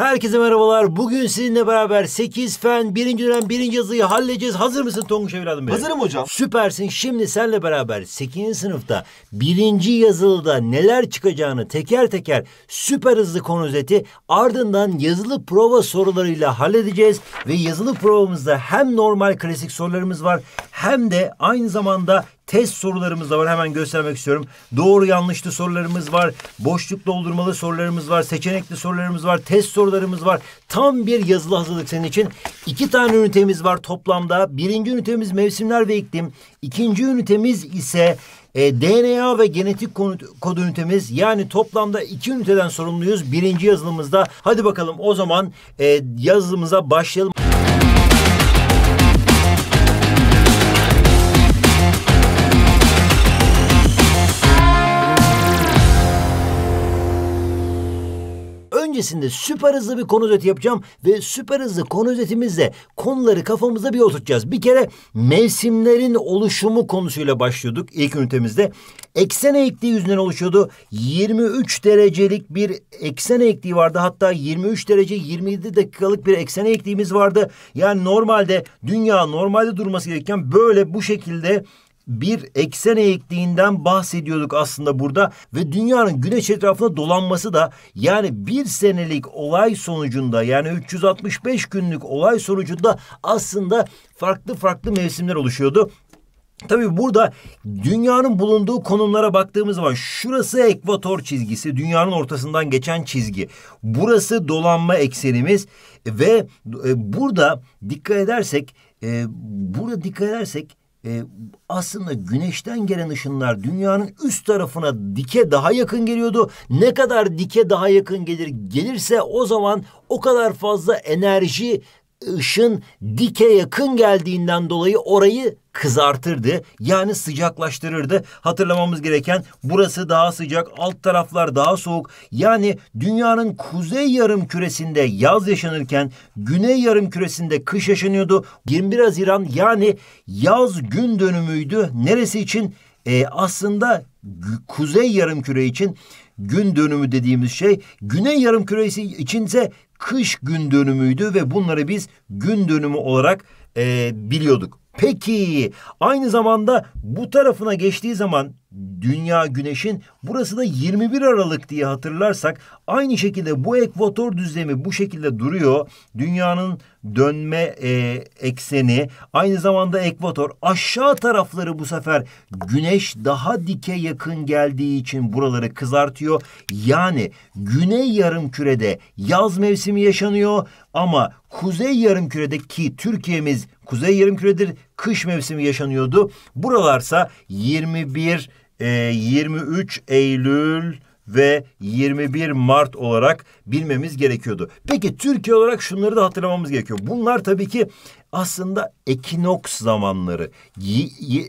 Herkese merhabalar. Bugün sizinle beraber 8 fen 1. dönem 1. yazıyı halledeceğiz. Hazır mısın Tonguç evladım benim? Hazırım hocam. Süpersin. Şimdi senle beraber 8. sınıfta 1. yazılıda neler çıkacağını teker teker süper hızlı konu özeti ardından yazılı prova sorularıyla halledeceğiz. Ve yazılı provamızda hem normal klasik sorularımız var hem de aynı zamanda test sorularımız da var. Hemen göstermek istiyorum. Doğru yanlışlı sorularımız var. Boşluk doldurmalı sorularımız var. Seçenekli sorularımız var. Test sorularımız var. Tam bir yazılı hazırlık senin için. İki tane ünitemiz var toplamda. Birinci ünitemiz mevsimler ve iklim. İkinci ünitemiz ise e, DNA ve genetik kod ünitemiz yani toplamda iki üniteden sorumluyuz birinci yazılımızda. Hadi bakalım o zaman e, yazılımıza başlayalım. öncesinde süper hızlı bir konu özeti yapacağım ve süper hızlı konu özetimizle konuları kafamızda bir oturtacağız. Bir kere mevsimlerin oluşumu konusuyla başlıyorduk ilk ünitemizde. Eksen eğikliği yüzünden oluşuyordu. 23 derecelik bir eksen eğikliği vardı. Hatta 23 derece 27 dakikalık bir eksen eğikliğimiz vardı. Yani normalde dünya normalde durması gereken böyle bu şekilde bir eksen eğikliğinden bahsediyorduk aslında burada ve dünyanın güneş etrafında dolanması da yani bir senelik olay sonucunda yani 365 günlük olay sonucunda aslında farklı farklı mevsimler oluşuyordu. Tabii burada dünyanın bulunduğu konumlara baktığımız zaman şurası ekvator çizgisi, dünyanın ortasından geçen çizgi. Burası dolanma eksenimiz ve e, burada dikkat edersek, e, burada dikkat edersek e, aslında güneşten gelen ışınlar dünyanın üst tarafına dike daha yakın geliyordu. Ne kadar dike daha yakın gelir gelirse o zaman o kadar fazla enerji ışın dike yakın geldiğinden dolayı orayı kızartırdı. Yani sıcaklaştırırdı. Hatırlamamız gereken burası daha sıcak, alt taraflar daha soğuk. Yani dünyanın kuzey yarım küresinde yaz yaşanırken güney yarım küresinde kış yaşanıyordu. 21 Haziran yani yaz gün dönümüydü. Neresi için? Ee, aslında kuzey yarım küre için gün dönümü dediğimiz şey Güney Yarımküresi içinse kış gün dönümüydü ve bunları biz gün dönümü olarak e, biliyorduk. Peki aynı zamanda bu tarafına geçtiği zaman dünya güneşin burası da 21 Aralık diye hatırlarsak aynı şekilde bu ekvator düzlemi bu şekilde duruyor. Dünyanın dönme e, ekseni aynı zamanda ekvator aşağı tarafları bu sefer güneş daha dike yakın geldiği için buraları kızartıyor. Yani güney yarım kürede yaz mevsimi yaşanıyor ama kuzey yarım küredeki Türkiye'miz kuzey yarım küredir kış mevsimi yaşanıyordu. Buralarsa 21 23 e, Eylül ve 21 Mart olarak bilmemiz gerekiyordu. Peki Türkiye olarak şunları da hatırlamamız gerekiyor. Bunlar tabii ki aslında ekinoks zamanları.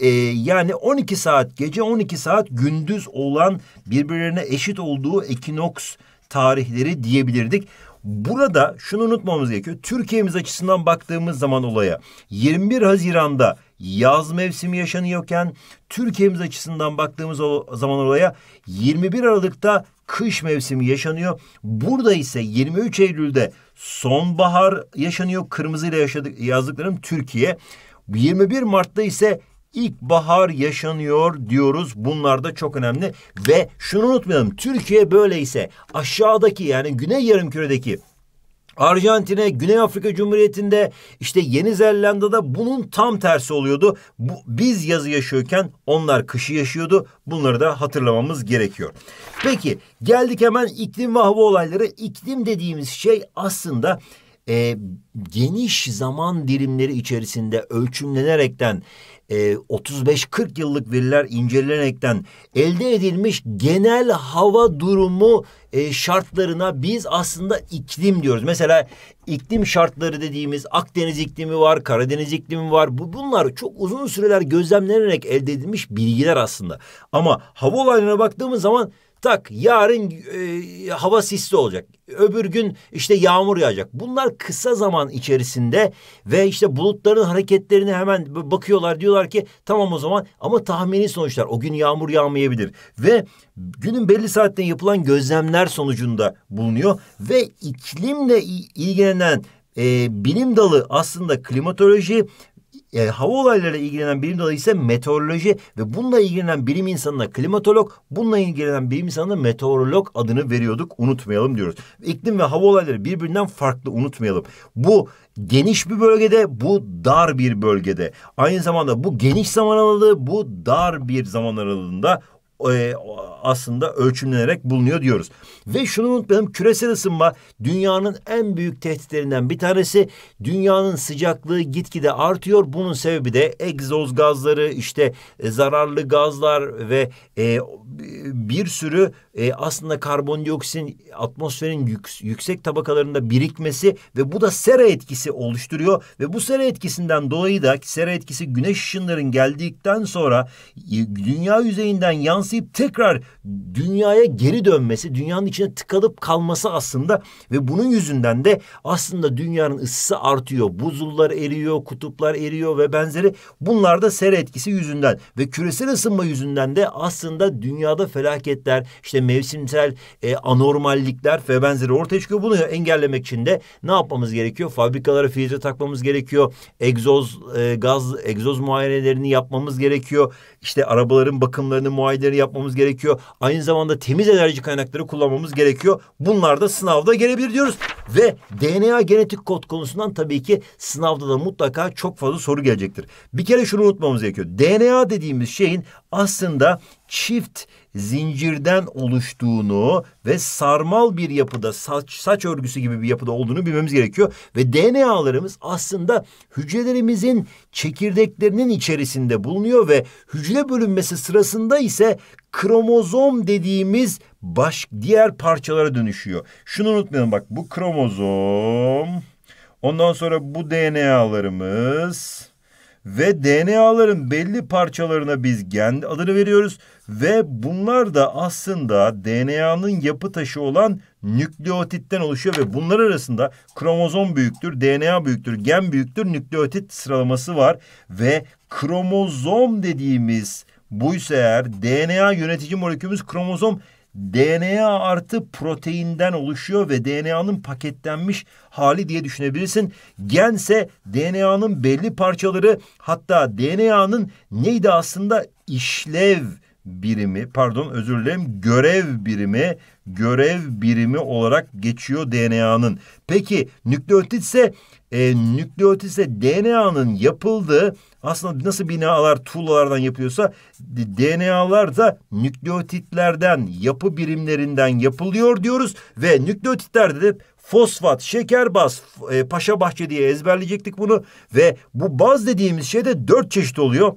E, yani 12 saat gece 12 saat gündüz olan birbirlerine eşit olduğu ekinoks tarihleri diyebilirdik. Burada şunu unutmamız gerekiyor. Türkiye'miz açısından baktığımız zaman olaya 21 Haziran'da yaz mevsimi yaşanıyorken Türkiye'miz açısından baktığımız o zaman olaya 21 Aralık'ta kış mevsimi yaşanıyor. Burada ise 23 Eylül'de sonbahar yaşanıyor. Kırmızıyla yaşadık, yazdıklarım Türkiye. 21 Mart'ta ise ilkbahar yaşanıyor diyoruz. Bunlar da çok önemli ve şunu unutmayalım. Türkiye böyleyse aşağıdaki yani güney yarımküredeki Arjantin'e, Güney Afrika Cumhuriyeti'nde, işte Yeni Zelanda'da bunun tam tersi oluyordu. Bu, biz yazı yaşıyorken onlar kışı yaşıyordu. Bunları da hatırlamamız gerekiyor. Peki geldik hemen iklim ve hava olayları. İklim dediğimiz şey aslında e, geniş zaman dilimleri içerisinde ölçümlenerekten e, 35-40 yıllık veriler incelenerekten elde edilmiş genel hava durumu e, şartlarına biz aslında iklim diyoruz. Mesela iklim şartları dediğimiz Akdeniz iklimi var, Karadeniz iklimi var. Bu bunlar çok uzun süreler gözlemlenerek elde edilmiş bilgiler aslında. Ama hava olaylarına baktığımız zaman tak yarın e, hava sisli olacak. Öbür gün işte yağmur yağacak. Bunlar kısa zaman içerisinde ve işte bulutların hareketlerini hemen bakıyorlar. Diyorlar ki tamam o zaman ama tahmini sonuçlar o gün yağmur yağmayabilir. Ve günün belli saatlerinde yapılan gözlemler sonucunda bulunuyor. Ve iklimle ilgilenen e, bilim dalı aslında klimatoloji yani e, hava olaylarıyla ilgilenen bilim dalı ise meteoroloji ve bununla ilgilenen bilim insanına klimatolog, bununla ilgilenen bilim insanına meteorolog adını veriyorduk. Unutmayalım diyoruz. İklim ve hava olayları birbirinden farklı unutmayalım. Bu geniş bir bölgede, bu dar bir bölgede. Aynı zamanda bu geniş zaman aralığı, bu dar bir zaman aralığında e, aslında ölçümlenerek bulunuyor diyoruz. Ve şunu unutmayalım küresel ısınma dünyanın en büyük tehditlerinden bir tanesi. Dünyanın sıcaklığı gitgide artıyor. Bunun sebebi de egzoz gazları işte e, zararlı gazlar ve e, bir sürü e, aslında karbondioksitin atmosferin yük, yüksek tabakalarında birikmesi ve bu da sera etkisi oluşturuyor ve bu sera etkisinden dolayı da sera etkisi güneş ışınların geldikten sonra dünya yüzeyinden yansıyıp tekrar dünyaya geri dönmesi, dünyanın içine tıkalıp kalması aslında ve bunun yüzünden de aslında dünyanın ısısı artıyor. Buzullar eriyor, kutuplar eriyor ve benzeri. Bunlar da sera etkisi yüzünden ve küresel ısınma yüzünden de aslında dünyada felaketler, işte mevsimsel e, anormallikler ve benzeri ortaya çıkıyor. Bunu engellemek için de ne yapmamız gerekiyor? Fabrikalara filtre takmamız gerekiyor. Egzoz e, gaz egzoz muayenelerini yapmamız gerekiyor. İşte arabaların bakımlarını muayeneleri yapmamız gerekiyor. Aynı zamanda temiz enerji kaynakları kullanmamız gerekiyor. Bunlar da sınavda gelebilir diyoruz. Ve DNA genetik kod konusundan tabii ki sınavda da mutlaka çok fazla soru gelecektir. Bir kere şunu unutmamız gerekiyor. DNA dediğimiz şeyin aslında çift zincirden oluştuğunu ve sarmal bir yapıda saç, saç örgüsü gibi bir yapıda olduğunu bilmemiz gerekiyor. Ve DNA'larımız aslında hücrelerimizin çekirdeklerinin içerisinde bulunuyor ve hücre bölünmesi sırasında ise kromozom dediğimiz baş diğer parçalara dönüşüyor. Şunu unutmayalım bak bu kromozom ondan sonra bu DNA'larımız ve DNA'ların belli parçalarına biz gen adını veriyoruz ve bunlar da aslında DNA'nın yapı taşı olan nükleotitten oluşuyor ve bunlar arasında kromozom büyüktür, DNA büyüktür, gen büyüktür, nükleotit sıralaması var ve kromozom dediğimiz buysa eğer DNA yönetici molekülümüz kromozom DNA artı proteinden oluşuyor ve DNA'nın paketlenmiş hali diye düşünebilirsin. Gense DNA'nın belli parçaları hatta DNA'nın neydi aslında işlev birimi pardon özür dilerim görev birimi görev birimi olarak geçiyor DNA'nın. Peki nükleotit ise e, nükleotit ise DNA'nın yapıldığı aslında nasıl binalar tuğlalardan yapıyorsa DNA'lar da nükleotitlerden yapı birimlerinden yapılıyor diyoruz ve nükleotitlerde de fosfat, şeker baz, e, paşa bahçe diye ezberleyecektik bunu ve bu baz dediğimiz şey de dört çeşit oluyor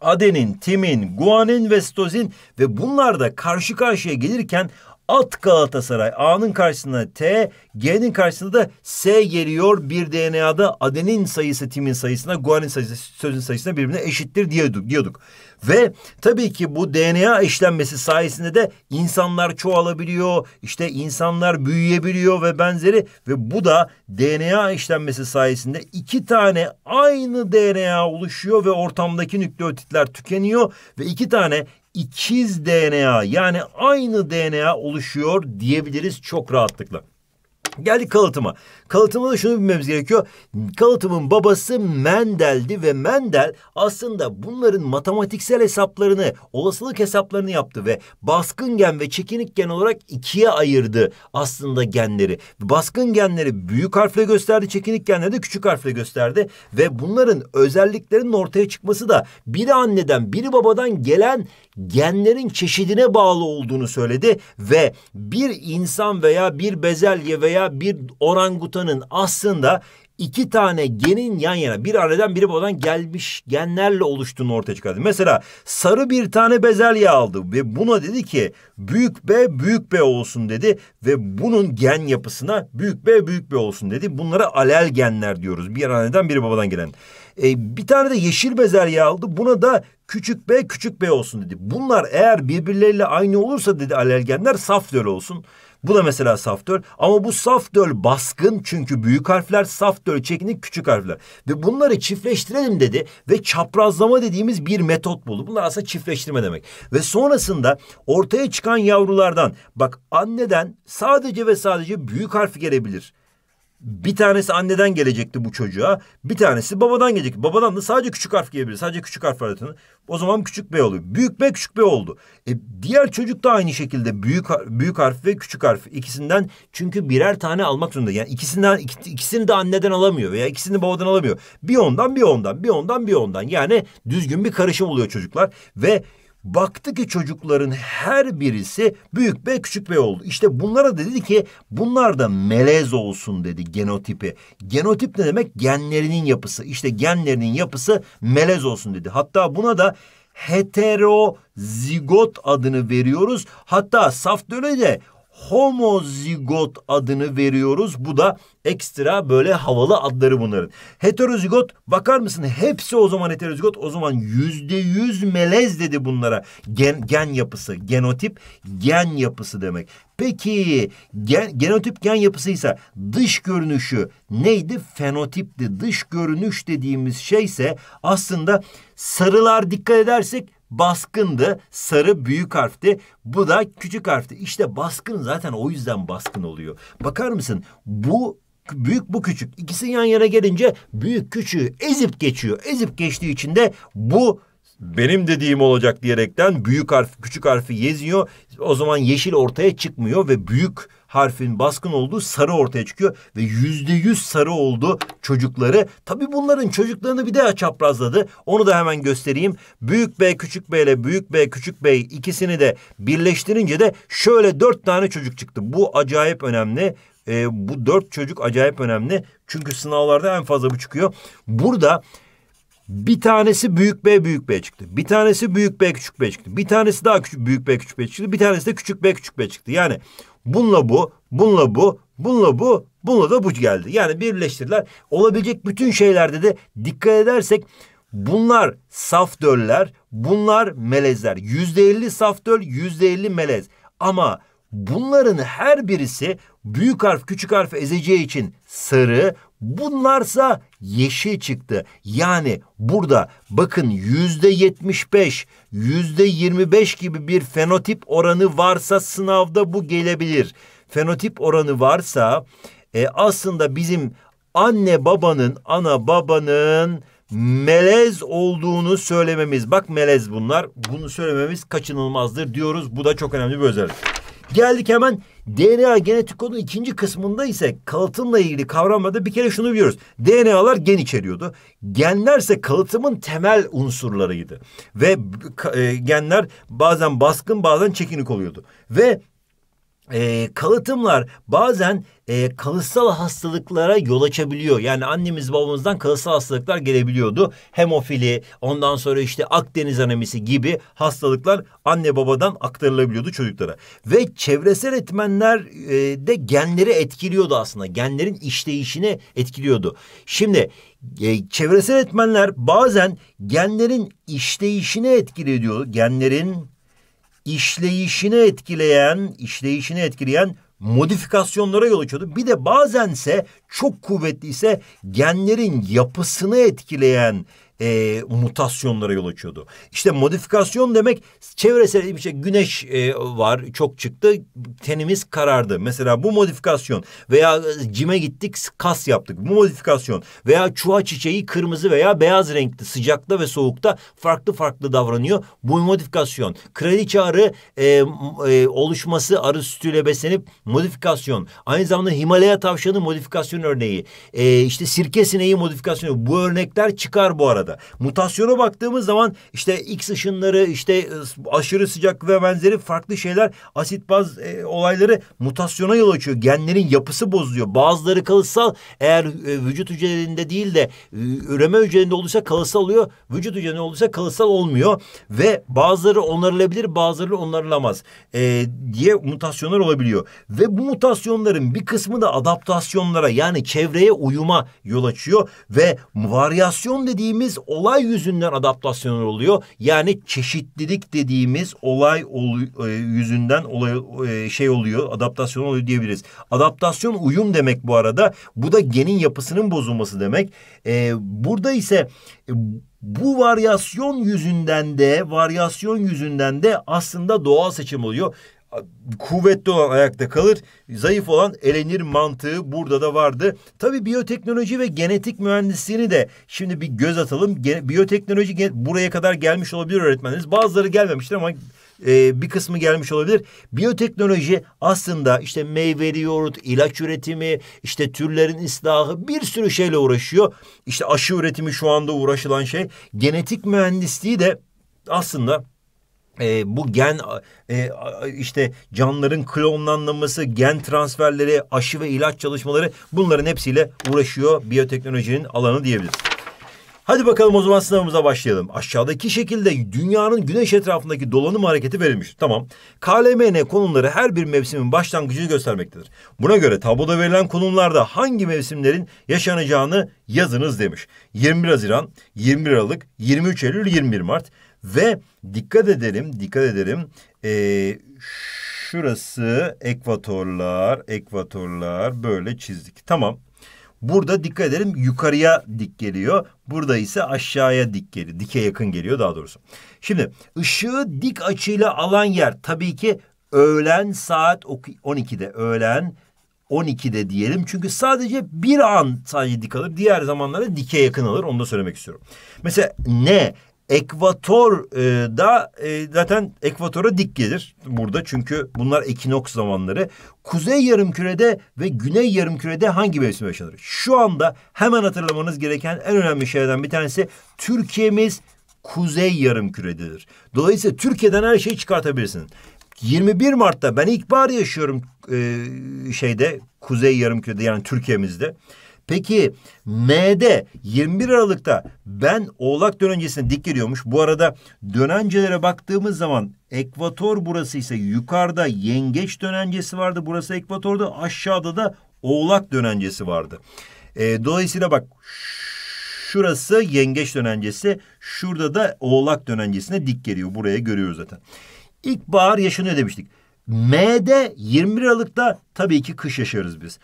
adenin, timin, guanin ve sitozin ve bunlar da karşı karşıya gelirken at Galatasaray A'nın karşısında T, G'nin karşısında da S geliyor. Bir DNA'da adenin sayısı timin sayısına, guanin sayısı sözün sayısına birbirine eşittir diye diyorduk. Ve tabii ki bu DNA işlenmesi sayesinde de insanlar çoğalabiliyor, işte insanlar büyüyebiliyor ve benzeri ve bu da DNA işlenmesi sayesinde iki tane aynı DNA oluşuyor ve ortamdaki nükleotitler tükeniyor ve iki tane ikiz DNA yani aynı DNA oluşuyor diyebiliriz çok rahatlıkla. Geldik kalıtıma. Kalıtımda da şunu bilmemiz gerekiyor. Kalıtımın babası Mendel'di ve Mendel aslında bunların matematiksel hesaplarını, olasılık hesaplarını yaptı ve baskın gen ve çekinik gen olarak ikiye ayırdı aslında genleri. Baskın genleri büyük harfle gösterdi, çekinik genleri de küçük harfle gösterdi ve bunların özelliklerinin ortaya çıkması da biri anneden, biri babadan gelen genlerin çeşidine bağlı olduğunu söyledi ve bir insan veya bir bezelye veya bir orangutanın aslında iki tane genin yan yana bir anneden biri babadan gelmiş genlerle oluştuğunu ortaya çıkardı. Mesela sarı bir tane bezelye aldı ve buna dedi ki büyük B büyük B olsun dedi ve bunun gen yapısına büyük B büyük B olsun dedi. Bunlara alel genler diyoruz. Bir anneden biri babadan gelen. E, bir tane de yeşil bezelye aldı. Buna da küçük B küçük B olsun dedi. Bunlar eğer birbirleriyle aynı olursa dedi alelgenler saf döl olsun. Bu da mesela saf döl ama bu saf döl baskın çünkü büyük harfler saf döl çekinik küçük harfler. Ve bunları çiftleştirelim dedi ve çaprazlama dediğimiz bir metot buldu. Bunlar aslında çiftleştirme demek. Ve sonrasında ortaya çıkan yavrulardan bak anneden sadece ve sadece büyük harf gelebilir. Bir tanesi anneden gelecekti bu çocuğa. Bir tanesi babadan gelecek. Babadan da sadece küçük harf gelebilir. Sadece küçük harf aratını. O zaman küçük B oluyor. Büyük B küçük B oldu. E, diğer çocuk da aynı şekilde büyük büyük harf ve küçük harf ikisinden çünkü birer tane almak zorunda. Yani ikisinden ikisini de anneden alamıyor veya ikisini babadan alamıyor. Bir ondan bir ondan bir ondan bir ondan. Yani düzgün bir karışım oluyor çocuklar ve Baktı ki çocukların her birisi büyük bey küçük bey oldu. İşte bunlara dedi ki bunlar da melez olsun dedi genotipi. Genotip ne demek? Genlerinin yapısı. İşte genlerinin yapısı melez olsun dedi. Hatta buna da heterozigot adını veriyoruz. Hatta saf döne de homozigot adını veriyoruz. Bu da ekstra böyle havalı adları bunların. Heterozigot bakar mısın? Hepsi o zaman heterozigot. O zaman yüzde yüz melez dedi bunlara. Gen, gen yapısı, genotip gen yapısı demek. Peki gen, genotip gen yapısıysa dış görünüşü neydi? Fenotipti. Dış görünüş dediğimiz şeyse aslında sarılar dikkat edersek Baskındı. Sarı büyük harfti. Bu da küçük harfti. İşte baskın zaten o yüzden baskın oluyor. Bakar mısın? Bu büyük bu küçük. İkisi yan yana gelince büyük küçüğü ezip geçiyor. Ezip geçtiği için de bu benim dediğim olacak diyerekten büyük harf küçük harfi yeziyor. O zaman yeşil ortaya çıkmıyor ve büyük harfin baskın olduğu sarı ortaya çıkıyor ve yüzde yüz sarı oldu çocukları. Tabii bunların çocuklarını bir daha çaprazladı. Onu da hemen göstereyim. Büyük B küçük B ile büyük B küçük B ikisini de birleştirince de şöyle dört tane çocuk çıktı. Bu acayip önemli. Ee, bu dört çocuk acayip önemli. Çünkü sınavlarda en fazla bu çıkıyor. Burada bir tanesi büyük B büyük B çıktı. Bir tanesi büyük B küçük B çıktı. Bir tanesi daha küçük büyük B küçük B çıktı. Bir tanesi de küçük B küçük B çıktı. Yani bununla bu, bununla bu, bununla bu, bununla da bu geldi. Yani birleştirdiler. Olabilecek bütün şeylerde de dikkat edersek bunlar saf döller, bunlar melezler. %50 saf döl, %50 melez. Ama Bunların her birisi büyük harf küçük harf ezeceği için sarı, bunlarsa yeşil çıktı. Yani burada bakın yüzde yetmiş beş, yüzde yirmi beş gibi bir fenotip oranı varsa sınavda bu gelebilir. Fenotip oranı varsa e, aslında bizim anne babanın, ana babanın melez olduğunu söylememiz. Bak melez bunlar. Bunu söylememiz kaçınılmazdır diyoruz. Bu da çok önemli bir özellik. Geldik hemen DNA genetik kodun ikinci kısmında ise kalıtımla ilgili kavramlarda bir kere şunu biliyoruz. DNA'lar gen içeriyordu. Genlerse kalıtımın temel unsurlarıydı. Ve e, genler bazen baskın bazen çekinik oluyordu. Ve e, kalıtımlar bazen e, kalıtsal hastalıklara yol açabiliyor. Yani annemiz babamızdan kalıtsal hastalıklar gelebiliyordu. Hemofili, ondan sonra işte Akdeniz anemisi gibi hastalıklar anne babadan aktarılabiliyordu çocuklara. Ve çevresel etmenler e, de genleri etkiliyordu aslında. Genlerin işleyişini etkiliyordu. Şimdi e, çevresel etmenler bazen genlerin işleyişini etkiliyor. Genlerin işleyişini etkileyen, işleyişini etkileyen modifikasyonlara yol açıyordu. Bir de bazense çok kuvvetliyse genlerin yapısını etkileyen e, mutasyonlara yol açıyordu. İşte modifikasyon demek çevresel bir şey güneş e, var çok çıktı tenimiz karardı. Mesela bu modifikasyon veya e, cime gittik kas yaptık bu modifikasyon veya çuha çiçeği kırmızı veya beyaz renkli sıcakta ve soğukta farklı farklı davranıyor. Bu modifikasyon. Kraliçe arı e, e, oluşması arı sütüyle beslenip modifikasyon. Aynı zamanda Himalaya tavşanı modifikasyon örneği. E, işte sirke sineği modifikasyonu. Bu örnekler çıkar bu arada burada. Mutasyona baktığımız zaman işte X ışınları, işte e, aşırı sıcaklık ve benzeri farklı şeyler asit baz e, olayları mutasyona yol açıyor. Genlerin yapısı bozuluyor. Bazıları kalıtsal eğer e, vücut hücrelerinde değil de e, üreme hücrelerinde olursa kalıtsal oluyor. Vücut hücrelerinde olursa kalıtsal olmuyor ve bazıları onarılabilir, bazıları onarılamaz e, diye mutasyonlar olabiliyor. Ve bu mutasyonların bir kısmı da adaptasyonlara yani çevreye uyuma yol açıyor ve varyasyon dediğimiz olay yüzünden adaptasyon oluyor. Yani çeşitlilik dediğimiz olay ol, e, yüzünden olay e, şey oluyor, adaptasyon oluyor diyebiliriz. Adaptasyon uyum demek bu arada. Bu da genin yapısının bozulması demek. E, burada ise e, bu varyasyon yüzünden de varyasyon yüzünden de aslında doğal seçim oluyor kuvvetli olan ayakta kalır, zayıf olan elenir mantığı burada da vardı. Tabii biyoteknoloji ve genetik mühendisliğini de şimdi bir göz atalım. Gen biyoteknoloji buraya kadar gelmiş olabilir öğretmeniniz, Bazıları gelmemiştir ama e, bir kısmı gelmiş olabilir. Biyoteknoloji aslında işte meyveli yoğurt, ilaç üretimi, işte türlerin ıslahı bir sürü şeyle uğraşıyor. İşte aşı üretimi şu anda uğraşılan şey. Genetik mühendisliği de aslında e, bu gen e, e, işte canlıların klonlanması, gen transferleri, aşı ve ilaç çalışmaları bunların hepsiyle uğraşıyor biyoteknolojinin alanı diyebiliriz. Hadi bakalım o zaman sınavımıza başlayalım. Aşağıdaki şekilde dünyanın güneş etrafındaki dolanım hareketi verilmiş. Tamam. KLMN konumları her bir mevsimin başlangıcını göstermektedir. Buna göre tabloda verilen konumlarda hangi mevsimlerin yaşanacağını yazınız demiş. 21 Haziran, 21 Aralık, 23 Eylül, 21 Mart. Ve dikkat edelim, dikkat edelim. Ee, şurası ekvatorlar, ekvatorlar böyle çizdik. Tamam. Burada dikkat edelim yukarıya dik geliyor. Burada ise aşağıya dik geliyor. Dike yakın geliyor daha doğrusu. Şimdi ışığı dik açıyla alan yer tabii ki öğlen saat 12'de öğlen 12'de diyelim. Çünkü sadece bir an sadece dik alır. Diğer zamanlarda dike yakın alır. Onu da söylemek istiyorum. Mesela ne? Ekvator e, da e, zaten ekvatora dik gelir burada çünkü bunlar ekinoks zamanları. Kuzey yarımkürede ve güney yarımkürede hangi mevsim yaşanır? Şu anda hemen hatırlamanız gereken en önemli şeylerden bir tanesi Türkiye'miz kuzey yarımkürededir. Dolayısıyla Türkiye'den her şeyi çıkartabilirsin. 21 Mart'ta ben ilkbahar yaşıyorum e, şeyde kuzey yarımkürede yani Türkiye'mizde. Peki M'de 21 Aralık'ta ben Oğlak dönencesine dik geliyormuş. Bu arada dönencelere baktığımız zaman ekvator burası ise yukarıda yengeç dönencesi vardı. Burası ekvatorda aşağıda da Oğlak dönencesi vardı. E, dolayısıyla bak şurası yengeç dönencesi. Şurada da oğlak dönencesine dik geliyor. Buraya görüyoruz zaten. İlkbahar yaşını demiştik. M'de 21 Aralık'ta tabii ki kış yaşarız biz.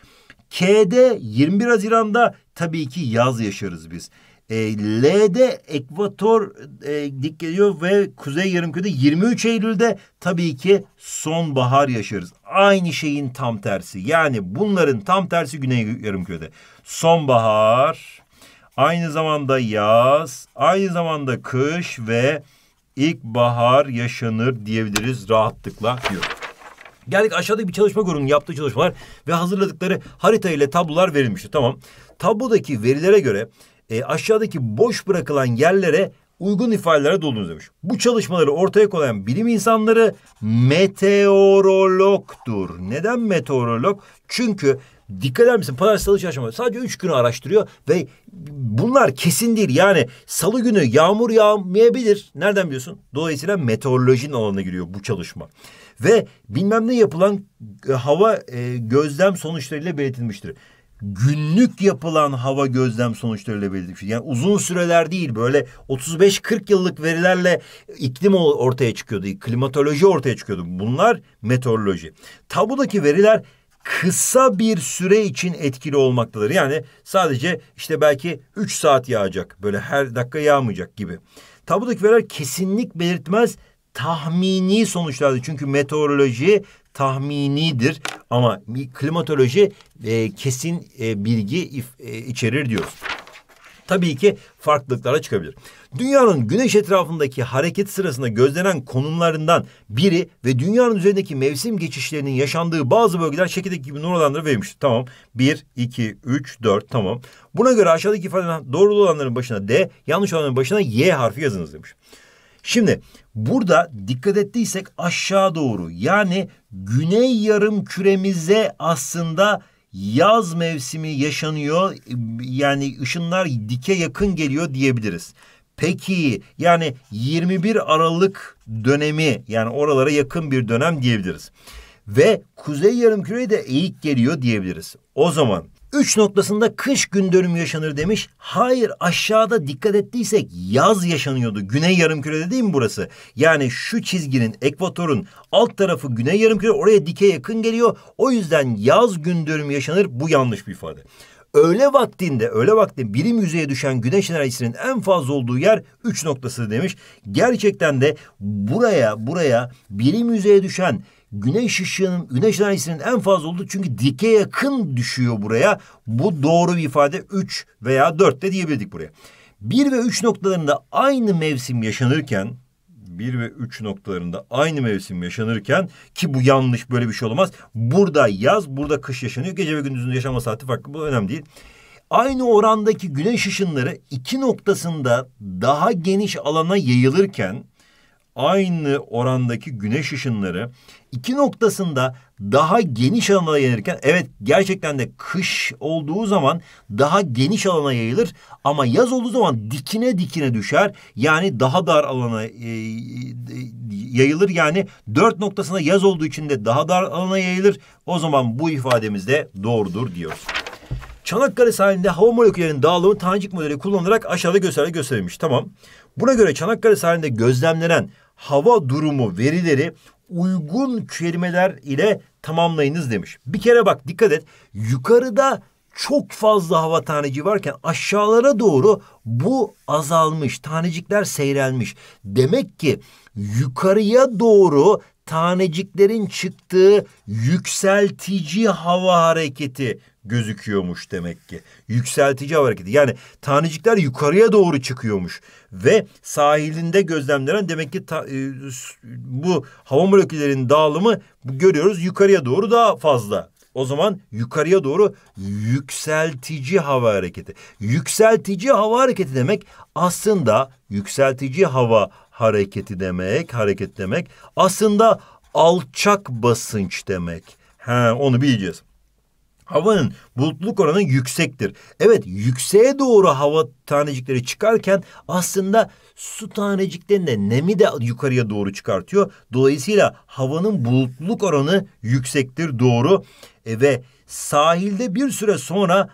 K'de 21 Haziran'da tabii ki yaz yaşarız biz. E, L'de ekvator e, dik geliyor ve kuzey yarımkürede 23 Eylül'de tabii ki sonbahar yaşarız. Aynı şeyin tam tersi. Yani bunların tam tersi güney yarımkürede. Sonbahar, aynı zamanda yaz, aynı zamanda kış ve ilkbahar yaşanır diyebiliriz rahatlıkla diyor. Geldik aşağıdaki bir çalışma grubunun yaptığı çalışmalar ve hazırladıkları harita ile tablolar verilmişti. Tamam. Tablodaki verilere göre e, aşağıdaki boş bırakılan yerlere uygun ifadelere doldunuz demiş. Bu çalışmaları ortaya koyan bilim insanları meteorologdur. Neden meteorolog? Çünkü dikkat eder misin? Pazartesi salı çarşamba sadece üç günü araştırıyor ve bunlar kesin değil. Yani salı günü yağmur yağmayabilir. Nereden biliyorsun? Dolayısıyla meteorolojinin alanına giriyor bu çalışma ve bilmem ne yapılan e, hava e, gözlem sonuçlarıyla belirtilmiştir. Günlük yapılan hava gözlem sonuçlarıyla belirtilmiştir. Yani uzun süreler değil böyle 35-40 yıllık verilerle iklim ortaya çıkıyordu, klimatoloji ortaya çıkıyordu. Bunlar meteoroloji. Tabudaki veriler kısa bir süre için etkili olmaktadır. Yani sadece işte belki üç saat yağacak. Böyle her dakika yağmayacak gibi. Tabudaki veriler kesinlik belirtmez tahmini sonuçlardır. Çünkü meteoroloji tahminidir ama klimatoloji e, kesin e, bilgi if, e, içerir diyoruz. Tabii ki farklılıklara çıkabilir. Dünyanın güneş etrafındaki hareket sırasında gözlenen konumlarından biri ve dünyanın üzerindeki mevsim geçişlerinin yaşandığı bazı bölgeler şekildeki gibi numaralandırı verilmiştir. Tamam. Bir, iki, üç, dört. tamam. Buna göre aşağıdaki ifadeden doğru olanların başına D, yanlış olanların başına Y harfi yazınız demiş. Şimdi burada dikkat ettiysek aşağı doğru yani güney yarım küremize aslında yaz mevsimi yaşanıyor. Yani ışınlar dike yakın geliyor diyebiliriz. Peki yani 21 Aralık dönemi yani oralara yakın bir dönem diyebiliriz. Ve kuzey yarımküreye de eğik geliyor diyebiliriz. O zaman Üç noktasında kış gün dönümü yaşanır demiş. Hayır aşağıda dikkat ettiysek yaz yaşanıyordu. Güney yarımkürede değil mi burası? Yani şu çizginin ekvatorun alt tarafı güney yarımküre oraya dike yakın geliyor. O yüzden yaz gün dönümü yaşanır. Bu yanlış bir ifade. Öğle vaktinde, öğle vaktinde birim yüzeye düşen güneş enerjisinin en fazla olduğu yer üç noktası demiş. Gerçekten de buraya, buraya birim yüzeye düşen güneş ışığının, güneş enerjisinin en fazla olduğu çünkü dike yakın düşüyor buraya. Bu doğru bir ifade. Üç veya dört de diyebildik buraya. Bir ve üç noktalarında aynı mevsim yaşanırken bir ve üç noktalarında aynı mevsim yaşanırken ki bu yanlış böyle bir şey olamaz. Burada yaz, burada kış yaşanıyor. Gece ve gündüzün yaşama saati farklı. Bu önemli değil. Aynı orandaki güneş ışınları iki noktasında daha geniş alana yayılırken aynı orandaki güneş ışınları iki noktasında daha geniş alana yayılırken evet gerçekten de kış olduğu zaman daha geniş alana yayılır ama yaz olduğu zaman dikine dikine düşer. Yani daha dar alana e, e yayılır yani dört noktasında yaz olduğu için de daha dar alana yayılır. O zaman bu ifademiz de doğrudur diyoruz. Çanakkale sahilinde hava moleküllerinin dağılımı tanecik modeli kullanılarak aşağıda gösterge gösterilmiş. Tamam. Buna göre Çanakkale sahilinde gözlemlenen hava durumu verileri uygun kelimeler ile tamamlayınız demiş. Bir kere bak dikkat et. Yukarıda çok fazla hava taneci varken aşağılara doğru bu azalmış. Tanecikler seyrelmiş. Demek ki yukarıya doğru taneciklerin çıktığı yükseltici hava hareketi gözüküyormuş demek ki. Yükseltici hava hareketi. Yani tanecikler yukarıya doğru çıkıyormuş ve sahilinde gözlemlenen demek ki ta, e, bu hava moleküllerinin dağılımı görüyoruz yukarıya doğru daha fazla. O zaman yukarıya doğru yükseltici hava hareketi. Yükseltici hava hareketi demek aslında yükseltici hava hareketi demek, hareket demek aslında alçak basınç demek. He onu bileceğiz havanın bulutluluk oranı yüksektir. Evet yükseğe doğru hava tanecikleri çıkarken aslında su taneciklerinde nemi de yukarıya doğru çıkartıyor. Dolayısıyla havanın bulutluluk oranı yüksektir doğru e, ve sahilde bir süre sonra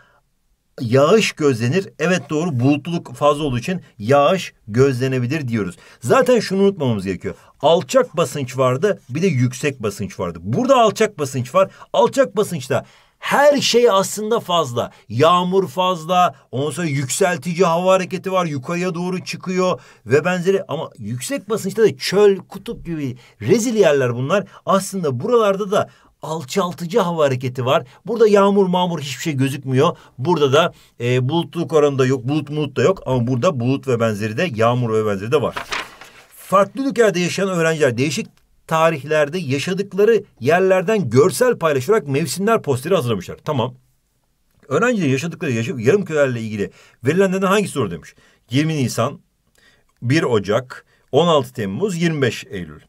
yağış gözlenir. Evet doğru bulutluluk fazla olduğu için yağış gözlenebilir diyoruz. Zaten şunu unutmamamız gerekiyor. Alçak basınç vardı bir de yüksek basınç vardı. Burada alçak basınç var. Alçak basınçta her şey aslında fazla. Yağmur fazla, ondan sonra yükseltici hava hareketi var, yukarıya doğru çıkıyor ve benzeri. Ama yüksek basınçta da çöl, kutup gibi rezil yerler bunlar. Aslında buralarda da alçaltıcı hava hareketi var. Burada yağmur mağmur hiçbir şey gözükmüyor. Burada da e, bulutluluk oranında yok, bulut bulut da yok. Ama burada bulut ve benzeri de yağmur ve benzeri de var. Farklı ülkelerde yaşayan öğrenciler değişik tarihlerde yaşadıkları yerlerden görsel paylaşarak mevsimler posteri hazırlamışlar. Tamam. Öğrencilerin yaşadıkları yaşa yarım kölerle ilgili verilenlerden hangisi doğru demiş? 20 Nisan, 1 Ocak, 16 Temmuz, 25 Eylül.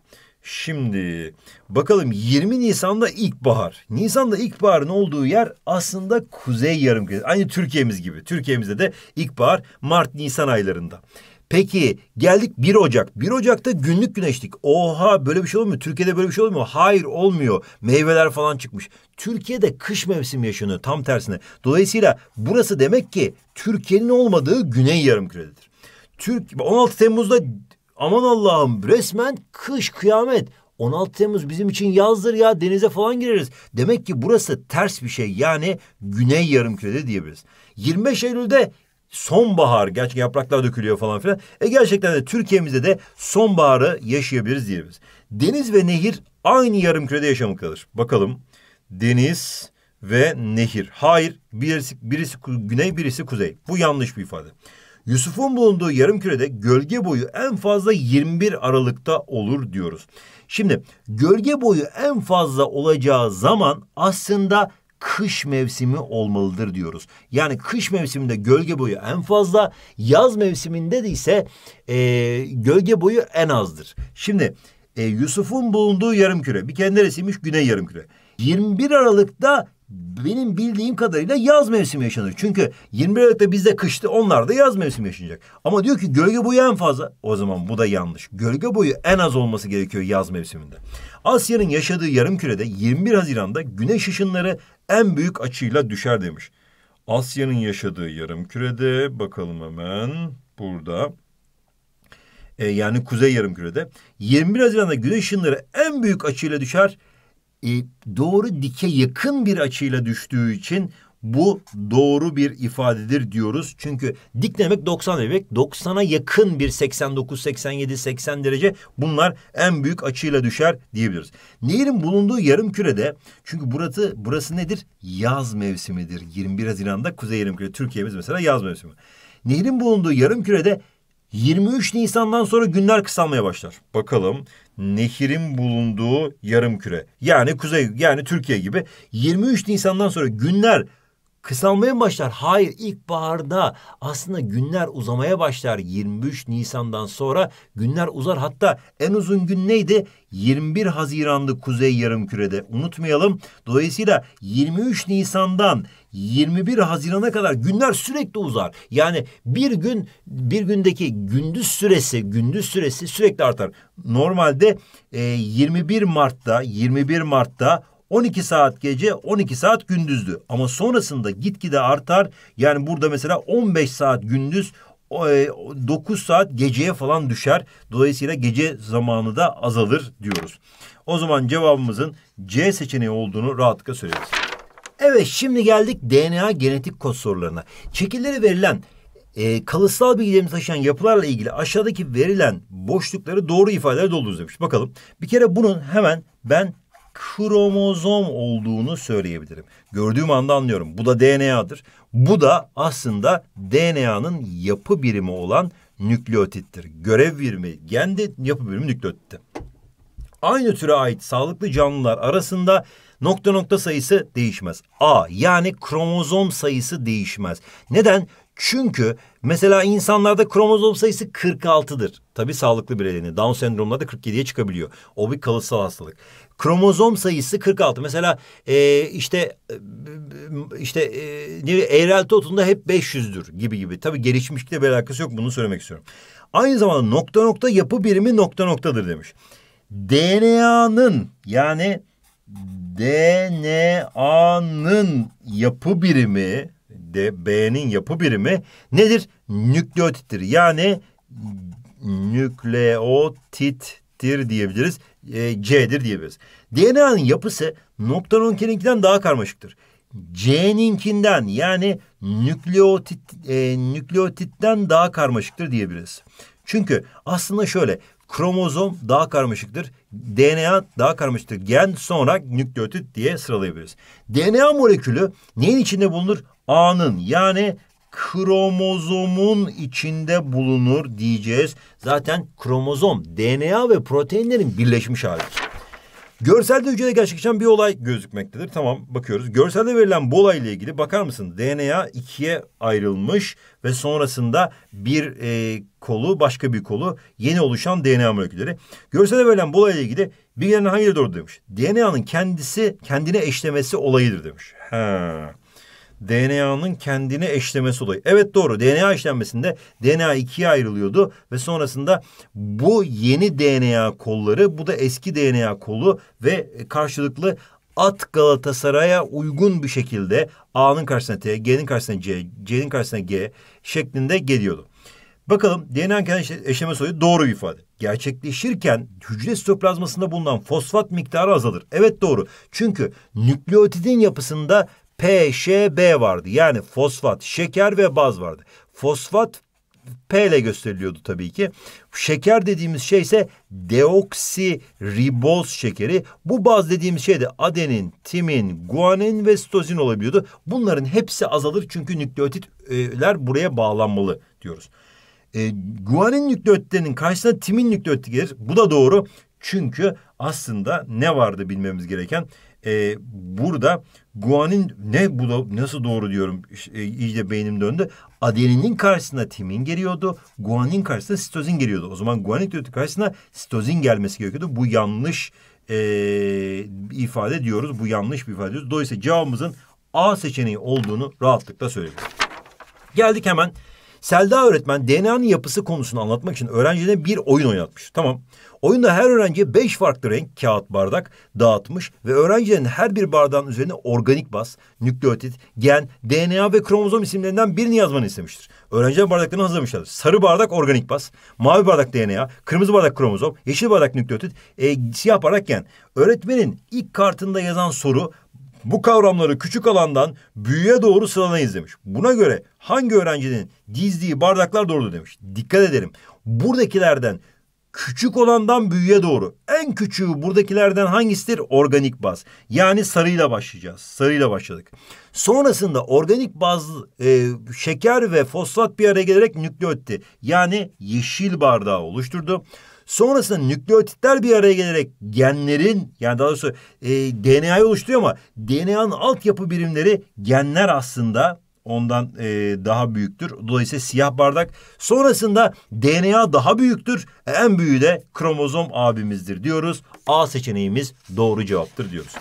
Şimdi bakalım 20 Nisan'da ilkbahar. Nisan'da ilkbaharın olduğu yer aslında kuzey yarım küre. Aynı Türkiye'miz gibi. Türkiye'mizde de ilkbahar Mart Nisan aylarında. Peki geldik 1 Ocak. 1 Ocak'ta günlük güneşlik. Oha böyle bir şey olmuyor. Türkiye'de böyle bir şey olmuyor. Hayır olmuyor. Meyveler falan çıkmış. Türkiye'de kış mevsimi yaşanıyor tam tersine. Dolayısıyla burası demek ki Türkiye'nin olmadığı güney yarımküredir. Türk 16 Temmuz'da aman Allah'ım resmen kış kıyamet. 16 Temmuz bizim için yazdır ya denize falan gireriz. Demek ki burası ters bir şey yani güney yarımkürede diyebiliriz. 25 Eylül'de sonbahar gerçek yapraklar dökülüyor falan filan. E gerçekten de Türkiye'mizde de sonbaharı yaşayabiliriz diyebiliriz. Deniz ve nehir aynı yarım kürede yaşamı kalır. Bakalım deniz ve nehir. Hayır birisi, birisi güney birisi kuzey. Bu yanlış bir ifade. Yusuf'un bulunduğu yarım kürede gölge boyu en fazla 21 Aralık'ta olur diyoruz. Şimdi gölge boyu en fazla olacağı zaman aslında kış mevsimi olmalıdır diyoruz. Yani kış mevsiminde gölge boyu en fazla, yaz mevsiminde de ise e, gölge boyu en azdır. Şimdi e, Yusuf'un bulunduğu yarımküre bir kere neresiymiş? Güney yarımküre. 21 Aralık'ta benim bildiğim kadarıyla yaz mevsimi yaşanır. Çünkü 21 Aralık'ta bizde kıştı onlar da yaz mevsimi yaşanacak. Ama diyor ki gölge boyu en fazla. O zaman bu da yanlış. Gölge boyu en az olması gerekiyor yaz mevsiminde. Asya'nın yaşadığı yarım kürede 21 Haziran'da güneş ışınları en büyük açıyla düşer demiş. Asya'nın yaşadığı yarım kürede bakalım hemen burada e, yani kuzey yarım kürede 21 Haziran'da güneş ışınları en büyük açıyla düşer e, doğru dike yakın bir açıyla düştüğü için bu doğru bir ifadedir diyoruz. Çünkü dik demek 90 demek. 90'a yakın bir 89, 87, 80 derece bunlar en büyük açıyla düşer diyebiliriz. nehirin bulunduğu yarım kürede çünkü burası, burası nedir? Yaz mevsimidir. 21 Haziran'da Kuzey yarım küre Türkiye'miz mesela yaz mevsimi. nehirin bulunduğu yarım kürede 23 Nisan'dan sonra günler kısalmaya başlar. Bakalım nehirin bulunduğu yarım küre yani kuzey yani Türkiye gibi 23 Nisan'dan sonra günler kısalmaya başlar. Hayır ilkbaharda aslında günler uzamaya başlar. 23 Nisan'dan sonra günler uzar. Hatta en uzun gün neydi? 21 Haziran'dı Kuzey Yarımküre'de. Unutmayalım. Dolayısıyla 23 Nisan'dan 21 Haziran'a kadar günler sürekli uzar. Yani bir gün bir gündeki gündüz süresi gündüz süresi sürekli artar. Normalde e, 21 Mart'ta 21 Mart'ta 12 saat gece 12 saat gündüzdü. Ama sonrasında gitgide artar. Yani burada mesela 15 saat gündüz 9 e, saat geceye falan düşer. Dolayısıyla gece zamanı da azalır diyoruz. O zaman cevabımızın C seçeneği olduğunu rahatlıkla söyleriz. Evet şimdi geldik DNA genetik kod sorularına. Şekilleri verilen e, kalıtsal bilgilerini taşıyan yapılarla ilgili aşağıdaki verilen boşlukları doğru ifadeler dolduruz demiş. Bakalım bir kere bunun hemen ben kromozom olduğunu söyleyebilirim. Gördüğüm anda anlıyorum. Bu da DNA'dır. Bu da aslında DNA'nın yapı birimi olan nükleotittir. Görev birimi de yapı birimi nükleotitte. Aynı türe ait sağlıklı canlılar arasında nokta nokta sayısı değişmez. A yani kromozom sayısı değişmez. Neden? Çünkü mesela insanlarda kromozom sayısı 46'dır. Tabii sağlıklı bireylerinde. Down da 47'ye çıkabiliyor. O bir kalıtsal hastalık. Kromozom sayısı 46. Mesela e, işte e, işte e, eğrelti otunda hep 500'dür gibi gibi. Tabii gelişmişlikle bir alakası yok bunu söylemek istiyorum. Aynı zamanda nokta nokta yapı birimi nokta noktadır demiş. DNA'nın yani DNA'nın yapı birimi de B'nin yapı birimi nedir? Nükleotittir. Yani nükleotittir diyebiliriz e, C'dir diyebiliriz. DNA'nın yapısı noktanonkininkinden daha karmaşıktır. C'ninkinden yani nükleotit, e, nükleotitten daha karmaşıktır diyebiliriz. Çünkü aslında şöyle kromozom daha karmaşıktır. DNA daha karmaşıktır. Gen sonra nükleotit diye sıralayabiliriz. DNA molekülü neyin içinde bulunur? A'nın yani kromozomun içinde bulunur diyeceğiz. Zaten kromozom DNA ve proteinlerin birleşmiş hali. Görselde hücrede gerçekleşen bir olay gözükmektedir. Tamam bakıyoruz. Görselde verilen bu olayla ilgili bakar mısın? DNA ikiye ayrılmış ve sonrasında bir e, kolu başka bir kolu yeni oluşan DNA molekülleri. Görselde verilen bu olayla ilgili bilgilerin hangileri doğru demiş. DNA'nın kendisi kendine eşlemesi olayıdır demiş. Ha. DNA'nın kendini eşlemesi olayı. Evet doğru DNA eşlenmesinde DNA ikiye ayrılıyordu ve sonrasında bu yeni DNA kolları bu da eski DNA kolu ve karşılıklı at Galatasaray'a uygun bir şekilde A'nın karşısına T, G'nin karşısına C, C'nin karşısına G şeklinde geliyordu. Bakalım DNA kendini eşleme olayı doğru bir ifade. Gerçekleşirken hücre sitoplazmasında bulunan fosfat miktarı azalır. Evet doğru. Çünkü nükleotidin yapısında PŞB vardı. Yani fosfat, şeker ve baz vardı. Fosfat P ile gösteriliyordu tabii ki. Şeker dediğimiz şey ise deoksiriboz şekeri. Bu baz dediğimiz şey de adenin, timin, guanin ve stozin olabiliyordu. Bunların hepsi azalır çünkü nükleotitler buraya bağlanmalı diyoruz. E, guanin nükleotitlerinin karşısına timin nükleotiti gelir. Bu da doğru. Çünkü aslında ne vardı bilmemiz gereken? E, burada guanin ne bu da, nasıl doğru diyorum e, iyice beynim döndü. Adeninin karşısına timin geliyordu. Guanin karşısına sitozin geliyordu. O zaman guanin karşısına sitozin gelmesi gerekiyordu. Bu yanlış e, ifade diyoruz. Bu yanlış bir ifade diyoruz. Dolayısıyla cevabımızın A seçeneği olduğunu rahatlıkla söyleyebiliriz. Geldik hemen Selda öğretmen DNA'nın yapısı konusunu anlatmak için öğrencilerine bir oyun oynatmış. Tamam. Oyunda her öğrenciye beş farklı renk kağıt bardak dağıtmış ve öğrencilerin her bir bardağın üzerine organik baz, nükleotit, gen, DNA ve kromozom isimlerinden birini yazmanı istemiştir. Öğrenciler bardaklarını hazırlamışlar. Sarı bardak organik baz, mavi bardak DNA, kırmızı bardak kromozom, yeşil bardak nükleotit, e, siyah bardak gen. Öğretmenin ilk kartında yazan soru bu kavramları küçük alandan büyüğe doğru sıralayınız demiş. Buna göre hangi öğrencinin dizdiği bardaklar doğru demiş. Dikkat edelim. Buradakilerden küçük olandan büyüğe doğru. En küçüğü buradakilerden hangisidir? Organik baz. Yani sarıyla başlayacağız. Sarıyla başladık. Sonrasında organik baz e, şeker ve fosfat bir araya gelerek nükleotti. Yani yeşil bardağı oluşturdu. Sonrasında nükleotitler bir araya gelerek genlerin yani daha doğrusu e, DNA'yı oluşturuyor ama DNA'nın altyapı birimleri genler aslında ondan e, daha büyüktür. Dolayısıyla siyah bardak. Sonrasında DNA daha büyüktür. E, en büyüğü de kromozom abimizdir diyoruz. A seçeneğimiz doğru cevaptır diyoruz.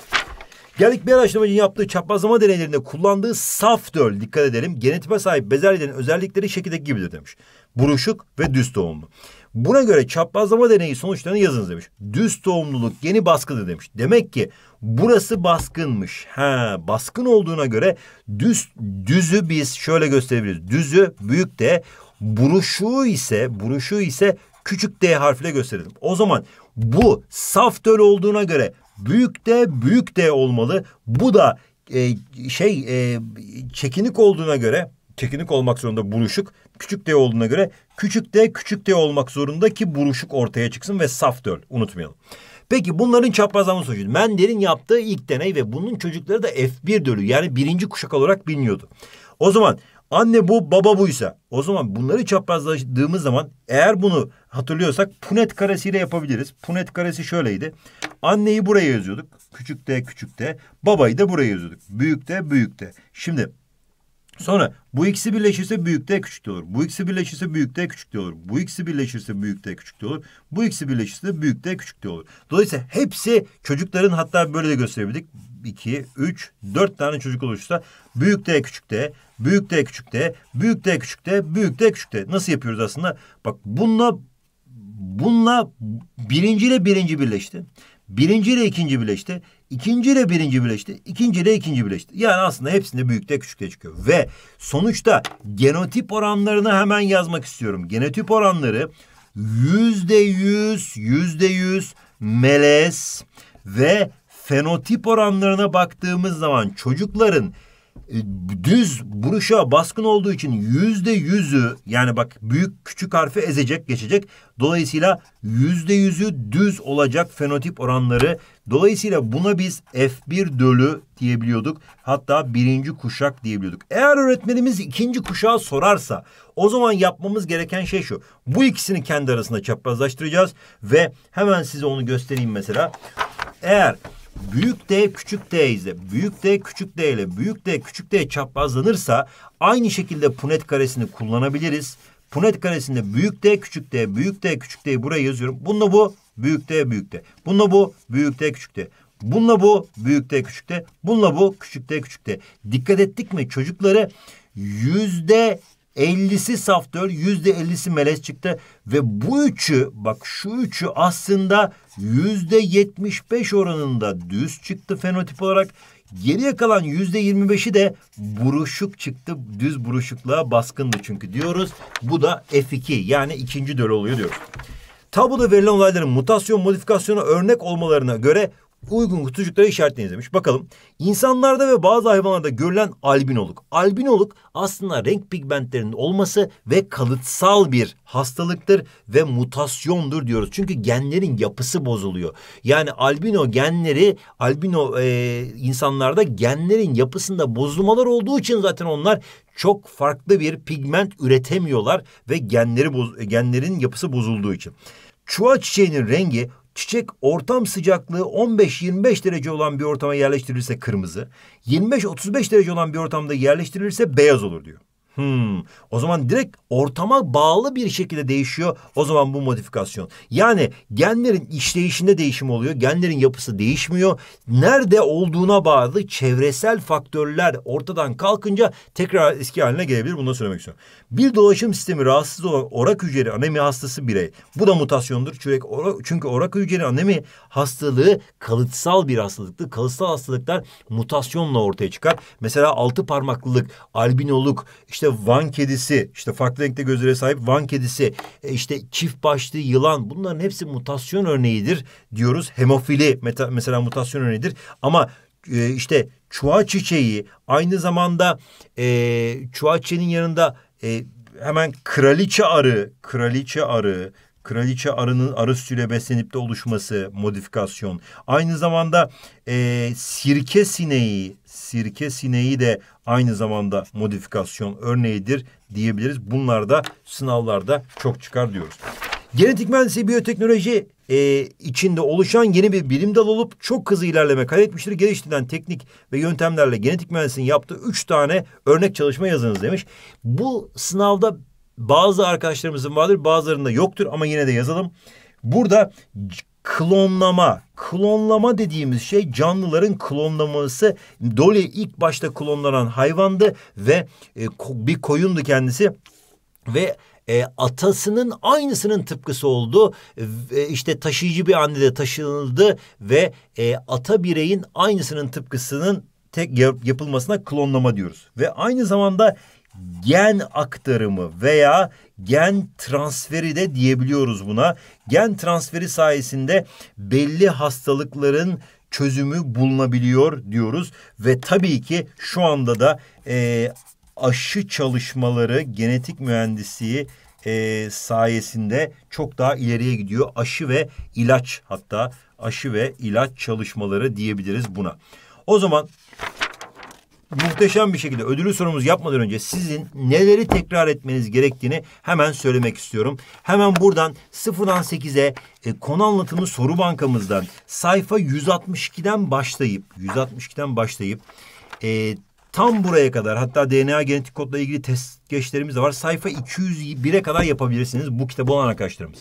Geldik bir araştırmacının yaptığı çaprazlama deneylerinde kullandığı saf döl dikkat edelim. Genetipe sahip bezelyelerin özellikleri şekildeki gibidir demiş. Buruşuk ve düz doğumlu. Buna göre çaprazlama deneyi sonuçlarını yazınız demiş. Düz tohumluluk geni baskıdır demiş. Demek ki burası baskınmış. Ha, baskın olduğuna göre düz düzü biz şöyle gösterebiliriz. Düzü büyük D, buruşuğu ise buruşuğu ise küçük D harfiyle gösterelim. O zaman bu saf döl olduğuna göre büyük D büyük D olmalı. Bu da e, şey e, çekinik olduğuna göre tekinik olmak zorunda buruşuk. Küçük D olduğuna göre küçük D küçük D olmak zorunda ki buruşuk ortaya çıksın ve saf döl unutmayalım. Peki bunların çaprazlama sonucu. Mendel'in yaptığı ilk deney ve bunun çocukları da F1 dölü yani birinci kuşak olarak biliniyordu. O zaman anne bu baba buysa o zaman bunları çaprazladığımız zaman eğer bunu hatırlıyorsak punet karesiyle yapabiliriz. Punet karesi şöyleydi. Anneyi buraya yazıyorduk. Küçük de küçük de. Babayı da buraya yazıyorduk. Büyük de büyük de. Şimdi Sonra bu ikisi birleşirse büyük de küçük de olur. Bu ikisi birleşirse büyük de küçük de olur. Bu ikisi birleşirse büyük de küçük de olur. Bu ikisi birleşirse büyük de küçük de olur. Dolayısıyla hepsi çocukların hatta böyle de gösterebildik. 2, 3, 4 tane çocuk oluşsa büyük de küçük de, büyük de küçük de, büyük de küçük de, büyük de küçük de. Nasıl yapıyoruz aslında? Bak bununla bununla birinciyle birinci birleşti. Birinci ile ikinci bileşti. İkinci ile birinci bileşti. İkinci ile ikinci bileşti. Yani aslında hepsinde büyükte küçükte çıkıyor. Ve sonuçta genotip oranlarını hemen yazmak istiyorum. Genotip oranları yüzde yüz, yüzde yüz melez ve fenotip oranlarına baktığımız zaman çocukların e, düz buruşa baskın olduğu için yüzde yüzü yani bak büyük küçük harfi ezecek geçecek. Dolayısıyla yüzde yüzü düz olacak fenotip oranları. Dolayısıyla buna biz F1 dölü diyebiliyorduk. Hatta birinci kuşak diyebiliyorduk. Eğer öğretmenimiz ikinci kuşağı sorarsa o zaman yapmamız gereken şey şu. Bu ikisini kendi arasında çaprazlaştıracağız ve hemen size onu göstereyim mesela. Eğer büyük D küçük D ise, büyük D küçük D ile büyük D küçük D çaprazlanırsa aynı şekilde punet karesini kullanabiliriz. Punet karesinde büyük D küçük D büyük D küçük D'yi buraya yazıyorum. Bununla bu büyük D büyük D. Bununla bu büyük D küçük D. Bununla bu büyük D küçük D. Bununla bu küçük D küçük D. Dikkat ettik mi çocukları? Yüzde 50'si saftör, yüzde %50'si melez çıktı ve bu üçü bak şu üçü aslında yüzde %75 oranında düz çıktı fenotip olarak. Geriye kalan yüzde %25'i de buruşuk çıktı. Düz buruşukluğa baskındı çünkü diyoruz. Bu da F2 yani ikinci döl oluyor diyoruz. Tabloda verilen olayların mutasyon modifikasyonu örnek olmalarına göre uygun kutucuklara işaretleyiniz demiş. Bakalım insanlarda ve bazı hayvanlarda görülen albinoluk. Albinoluk aslında renk pigmentlerinin olması ve kalıtsal bir hastalıktır ve mutasyondur diyoruz. Çünkü genlerin yapısı bozuluyor. Yani albino genleri albino e, insanlarda genlerin yapısında bozulmalar olduğu için zaten onlar çok farklı bir pigment üretemiyorlar ve genleri genlerin yapısı bozulduğu için. Çuha çiçeğinin rengi Çiçek ortam sıcaklığı 15-25 derece olan bir ortama yerleştirilirse kırmızı, 25-35 derece olan bir ortamda yerleştirilirse beyaz olur diyor. Hmm. O zaman direkt ortama bağlı bir şekilde değişiyor. O zaman bu modifikasyon. Yani genlerin işleyişinde değişim oluyor. Genlerin yapısı değişmiyor. Nerede olduğuna bağlı çevresel faktörler ortadan kalkınca tekrar eski haline gelebilir. Bunu da söylemek istiyorum. Bir dolaşım sistemi rahatsız olan orak hücreli anemi hastası birey. Bu da mutasyondur. Çünkü orak hücreli anemi hastalığı kalıtsal bir hastalıktı. Kalıtsal hastalıklar mutasyonla ortaya çıkar. Mesela altı parmaklılık, albinoluk, işte işte Van kedisi, işte farklı renkte gözlere sahip Van kedisi, e, işte çift başlı yılan bunların hepsi mutasyon örneğidir diyoruz. Hemofili mesela mutasyon örneğidir ama e, işte çuha çiçeği aynı zamanda e, çuha çiçeğinin yanında e, hemen kraliçe arı, kraliçe arı kraliçe arının arı sütüyle beslenip de oluşması modifikasyon. Aynı zamanda e, sirke sineği, sirke sineği de aynı zamanda modifikasyon örneğidir diyebiliriz. Bunlar da sınavlarda çok çıkar diyoruz. Genetik mühendisliği biyoteknoloji e, içinde oluşan yeni bir bilim dalı olup çok hızlı ilerleme kaydetmiştir. Geliştirilen teknik ve yöntemlerle genetik mühendisinin yaptığı üç tane örnek çalışma yazınız demiş. Bu sınavda bazı arkadaşlarımızın vardır bazılarında yoktur ama yine de yazalım. Burada klonlama. Klonlama dediğimiz şey canlıların klonlaması. Dolly ilk başta klonlanan hayvandı ve e, bir koyundu kendisi ve e, atasının aynısının tıpkısı oldu. E, işte taşıyıcı bir anne de taşınıldı ve e, ata bireyin aynısının tıpkısının tek yapılmasına klonlama diyoruz. Ve aynı zamanda gen aktarımı veya gen transferi de diyebiliyoruz buna. Gen transferi sayesinde belli hastalıkların çözümü bulunabiliyor diyoruz ve tabii ki şu anda da e, aşı çalışmaları genetik mühendisliği e, sayesinde çok daha ileriye gidiyor. Aşı ve ilaç hatta aşı ve ilaç çalışmaları diyebiliriz buna. O zaman muhteşem bir şekilde ödülü sorumuz yapmadan önce sizin neleri tekrar etmeniz gerektiğini hemen söylemek istiyorum. Hemen buradan sıfırdan sekize e, konu anlatımı soru bankamızdan sayfa 162'den başlayıp 162'den başlayıp e, tam buraya kadar hatta DNA genetik kodla ilgili test geçlerimiz de var. Sayfa 201'e kadar yapabilirsiniz bu kitabı olan arkadaşlarımız.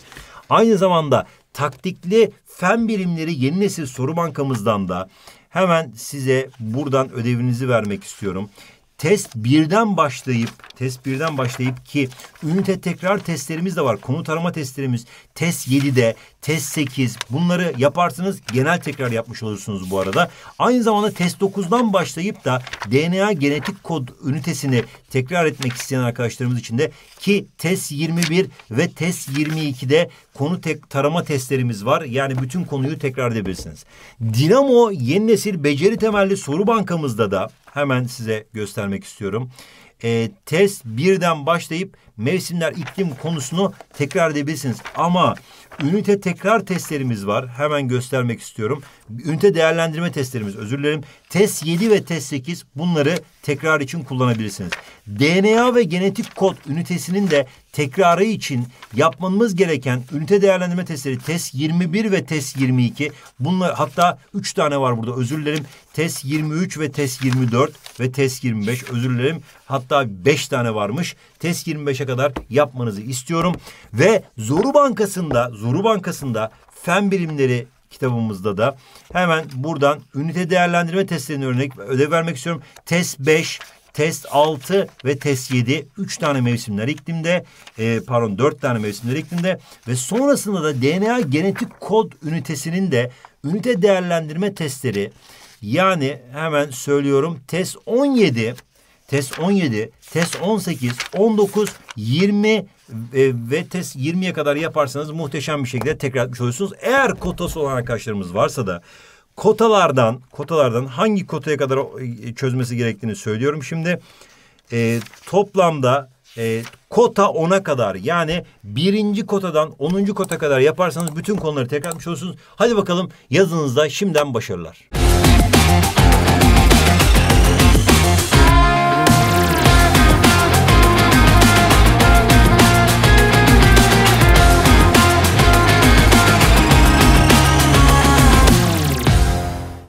Aynı zamanda taktikli fen bilimleri yeni nesil soru bankamızdan da Hemen size buradan ödevinizi vermek istiyorum. Test birden başlayıp, test birden başlayıp ki ünite tekrar testlerimiz de var. Konu tarama testlerimiz, test 7'de, test 8 bunları yaparsınız genel tekrar yapmış olursunuz bu arada. Aynı zamanda test 9'dan başlayıp da DNA genetik kod ünitesini tekrar etmek isteyen arkadaşlarımız için de ki test 21 ve test 22'de konu tek tarama testlerimiz var. Yani bütün konuyu tekrar edebilirsiniz. Dinamo yeni nesil beceri temelli soru bankamızda da hemen size göstermek istiyorum e, test birden başlayıp mevsimler iklim konusunu tekrar edebilirsiniz. Ama Ünite tekrar testlerimiz var. Hemen göstermek istiyorum. Ünite değerlendirme testlerimiz özür dilerim. Test 7 ve test 8 bunları tekrar için kullanabilirsiniz. DNA ve genetik kod ünitesinin de tekrarı için yapmamız gereken ünite değerlendirme testleri test 21 ve test 22. Bunlar hatta 3 tane var burada özür dilerim. Test 23 ve test 24 ve test 25 özür dilerim. Hatta 5 tane varmış. Test 25'e kadar yapmanızı istiyorum. Ve Zoru Bankası'nda Zoru Doğru Bankası'nda fen birimleri kitabımızda da hemen buradan ünite değerlendirme testlerine örnek ödev vermek istiyorum. Test 5, test 6 ve test 7 3 tane mevsimler iklimde e, pardon 4 tane mevsimler iklimde ve sonrasında da DNA genetik kod ünitesinin de ünite değerlendirme testleri yani hemen söylüyorum test 17 test 17 test 18 19 20 e, ve test 20'ye kadar yaparsanız muhteşem bir şekilde tekrar etmiş olursunuz. Eğer kotası olan arkadaşlarımız varsa da kotalardan kotalardan hangi kotaya kadar e, çözmesi gerektiğini söylüyorum şimdi. E, toplamda e, kota 10'a kadar yani birinci kotadan onuncu kota kadar yaparsanız bütün konuları tekrar etmiş olursunuz. Hadi bakalım yazınızda şimdiden başarılar.